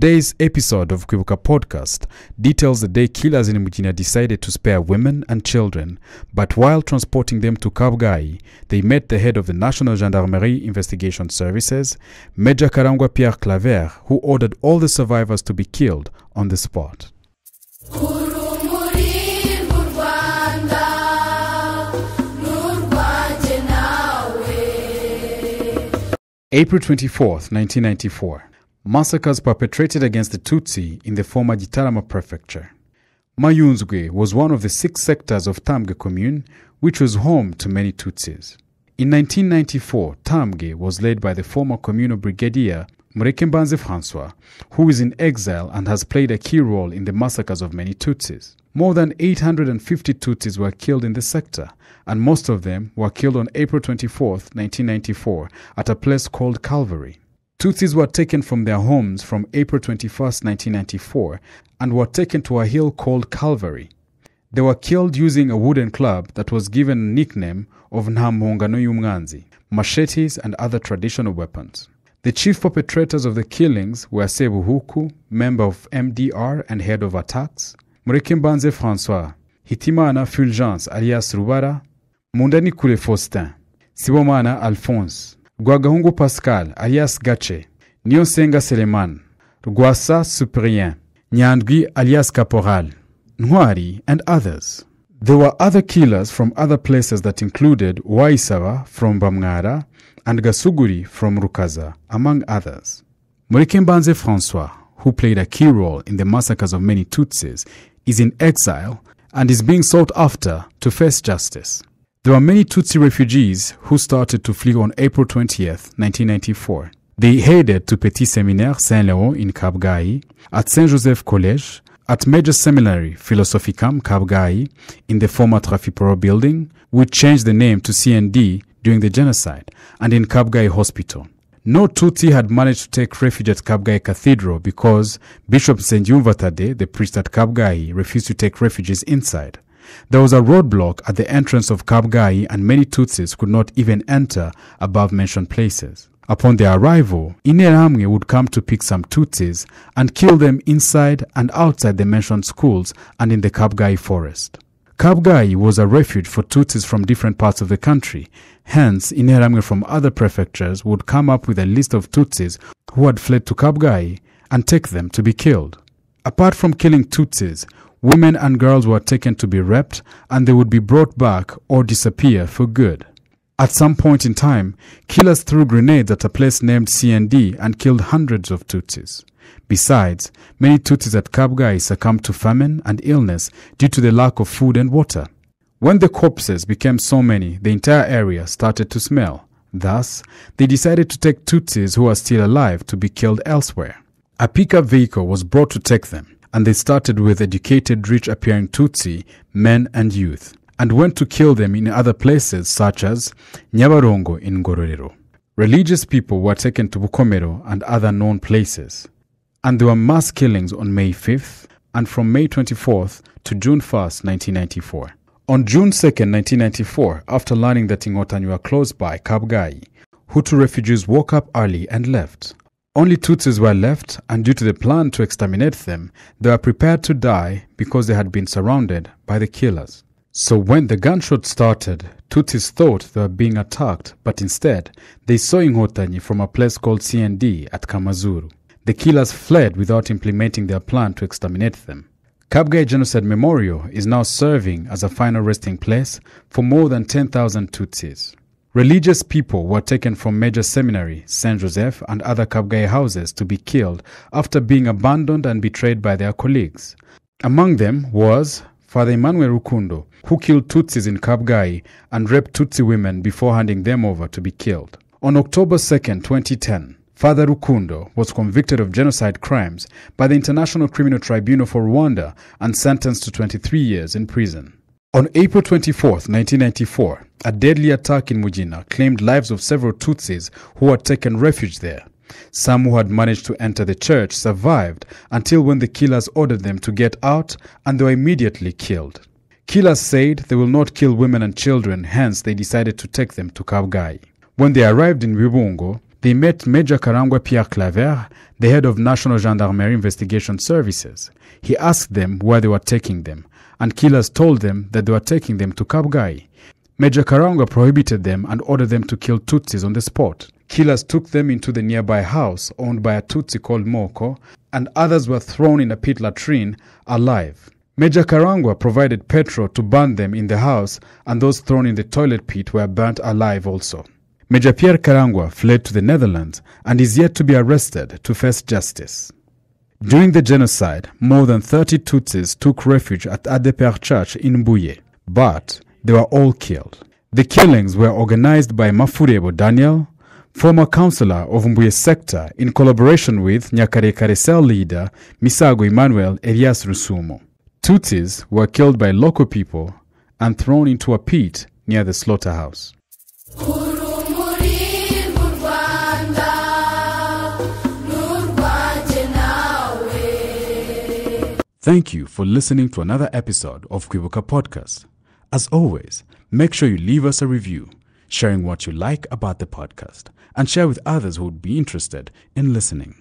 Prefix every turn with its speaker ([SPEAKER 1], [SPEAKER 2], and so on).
[SPEAKER 1] Today's episode of Kibuka podcast details the day killers in Mujina decided to spare women and children, but while transporting them to Kabgai, they met the head of the National Gendarmerie Investigation Services, Major Karangwa Pierre Claver, who ordered all the survivors to be killed on the spot. April twenty-fourth, 1994 massacres perpetrated against the Tutsi in the former Gitarama prefecture. Mayunzwe was one of the six sectors of Tamge commune, which was home to many Tutsis. In 1994, Tamge was led by the former communal brigadier Murekembanze Francois, who is in exile and has played a key role in the massacres of many Tutsis. More than 850 Tutsis were killed in the sector, and most of them were killed on April 24, 1994, at a place called Calvary. Tutsis were taken from their homes from April 21, 1994, and were taken to a hill called Calvary. They were killed using a wooden club that was given a nickname of Nhamhonganuyumganzi, machetes and other traditional weapons. The chief perpetrators of the killings were Sebu Huku, member of MDR and head of attacks, Murikimbanze Francois, Hitimana Fulgence alias Rubara, Mundani Kule Faustin, Sibomana Alphonse, rwagahungu pascal alias Gache, niyosenga Seleman, rwasa Suprien, nyandwi alias caporal Nwari, and others there were other killers from other places that included Waisawa from bamwara and gasuguri from rukaza among others mureke francois who played a key role in the massacres of many tutsis is in exile and is being sought after to face justice there are many Tutsi refugees who started to flee on April 20, 1994. They headed to Petit Seminaire Saint Leon in Kabgayi, at Saint Joseph College, at Major Seminary Philosophicum Kabgayi, in the former Trafiporo building, which changed the name to CND during the genocide, and in Kabgayi Hospital. No Tutsi had managed to take refuge at Kabgayi Cathedral because Bishop Senjumvatade, the priest at Kabgayi, refused to take refugees inside. There was a roadblock at the entrance of Kabgai and many Tutsis could not even enter above mentioned places. Upon their arrival, Interahamwe would come to pick some Tutsis and kill them inside and outside the mentioned schools and in the Kabgai forest. Kabgai was a refuge for Tutsis from different parts of the country. Hence, Interahamwe from other prefectures would come up with a list of Tutsis who had fled to Kabgai and take them to be killed. Apart from killing Tutsis, Women and girls were taken to be raped, and they would be brought back or disappear for good. At some point in time, killers threw grenades at a place named CND and killed hundreds of Tutsis. Besides, many Tutsis at Kabgai succumbed to famine and illness due to the lack of food and water. When the corpses became so many, the entire area started to smell. Thus, they decided to take Tutsis who are still alive to be killed elsewhere. A pickup vehicle was brought to take them and they started with educated, rich appearing Tutsi, men and youth, and went to kill them in other places such as Nyabarongo in Gororero. Religious people were taken to Bukomero and other known places. And there were mass killings on May 5th and from May 24th to June 1st, 1994. On June 2nd, 1994, after learning that Ingotany were close by Kabgai, Hutu refugees woke up early and left. Only Tutsis were left, and due to the plan to exterminate them, they were prepared to die because they had been surrounded by the killers. So when the gunshot started, Tutsis thought they were being attacked, but instead, they saw Inhotanyi from a place called CND at Kamazuru. The killers fled without implementing their plan to exterminate them. Kabgai Genocide Memorial is now serving as a final resting place for more than 10,000 Tutsis. Religious people were taken from Major Seminary, Saint Joseph, and other Kapgai houses to be killed after being abandoned and betrayed by their colleagues. Among them was Father Emmanuel Rukundo, who killed Tutsis in Kapgai and raped Tutsi women before handing them over to be killed. On October 2, 2010, Father Rukundo was convicted of genocide crimes by the International Criminal Tribunal for Rwanda and sentenced to 23 years in prison. On April 24, 1994, a deadly attack in Mujina claimed lives of several Tutsis who had taken refuge there. Some who had managed to enter the church survived until when the killers ordered them to get out and they were immediately killed. Killers said they will not kill women and children, hence they decided to take them to Kabgai. When they arrived in Wibungo, they met Major Karangwa Pierre Claver, the head of National Gendarmerie Investigation Services. He asked them where they were taking them, and killers told them that they were taking them to Kabgai. Major Karanga prohibited them and ordered them to kill Tutsis on the spot. Killers took them into the nearby house owned by a Tutsi called Moko, and others were thrown in a pit latrine alive. Major Karangwa provided petrol to burn them in the house, and those thrown in the toilet pit were burnt alive also. Major Pierre Karangwa fled to the Netherlands and is yet to be arrested to face justice. During the genocide, more than 30 Tutsis took refuge at Adeper Church in Buye, but they were all killed. The killings were organized by Mafurebo Daniel, former councillor of Mbuye sector, in collaboration with Nyakare cell leader Misago Emmanuel Elias Rusumo. Tutsis were killed by local people and thrown into a pit near the slaughterhouse. Thank you for listening to another episode of Quibuka Podcast. As always, make sure you leave us a review, sharing what you like about the podcast, and share with others who would be interested in listening.